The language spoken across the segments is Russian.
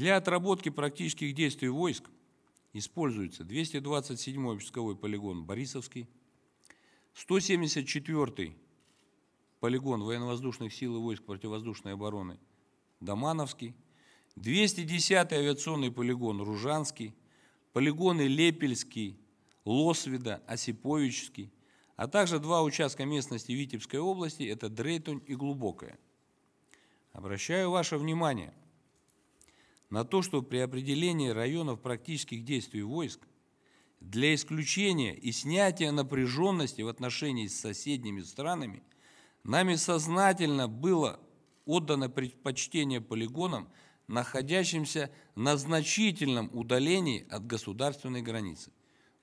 Для отработки практических действий войск используется 227-й пусковой полигон Борисовский, 174-й полигон военно-воздушных сил и войск противовоздушной обороны Домановский, 210-й авиационный полигон Ружанский, полигоны Лепельский, Лосвида, Осиповический, а также два участка местности Витебской области – это Дрейтон и Глубокая. Обращаю ваше внимание, на то, что при определении районов практических действий войск для исключения и снятия напряженности в отношении с соседними странами нами сознательно было отдано предпочтение полигонам, находящимся на значительном удалении от государственной границы.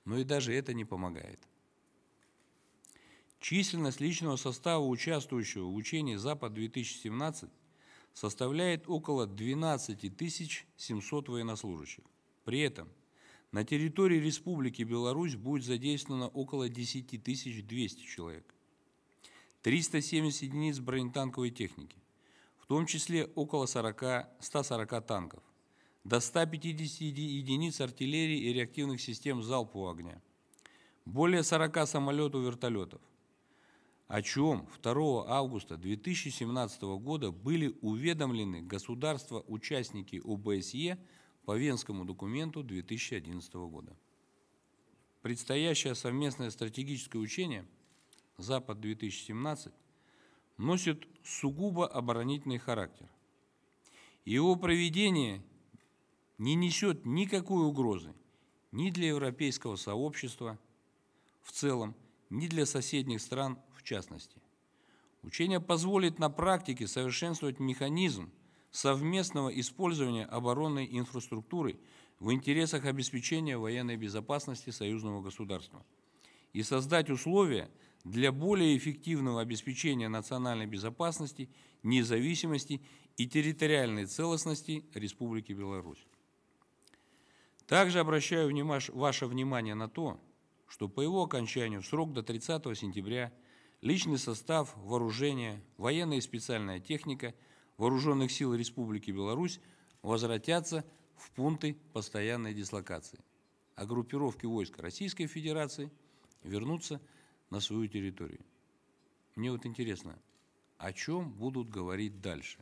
Но и даже это не помогает. Численность личного состава, участвующего в учении «Запад-2017» составляет около 12 700 военнослужащих. При этом на территории Республики Беларусь будет задействовано около 10 200 человек. 370 единиц бронетанковой техники, в том числе около 40, 140 танков, до 150 единиц артиллерии и реактивных систем залпового огня, более 40 самолетов-вертолетов, о чем 2 августа 2017 года были уведомлены государства-участники ОБСЕ по Венскому документу 2011 года. Предстоящее совместное стратегическое учение «Запад-2017» носит сугубо оборонительный характер. Его проведение не несет никакой угрозы ни для европейского сообщества в целом, ни для соседних стран частности. Учение позволит на практике совершенствовать механизм совместного использования оборонной инфраструктуры в интересах обеспечения военной безопасности союзного государства и создать условия для более эффективного обеспечения национальной безопасности, независимости и территориальной целостности Республики Беларусь. Также обращаю ваше внимание на то, что по его окончанию в срок до 30 сентября – личный состав, вооружение, военная и специальная техника Вооруженных сил Республики Беларусь возвратятся в пункты постоянной дислокации, а группировки войск Российской Федерации вернутся на свою территорию. Мне вот интересно, о чем будут говорить дальше?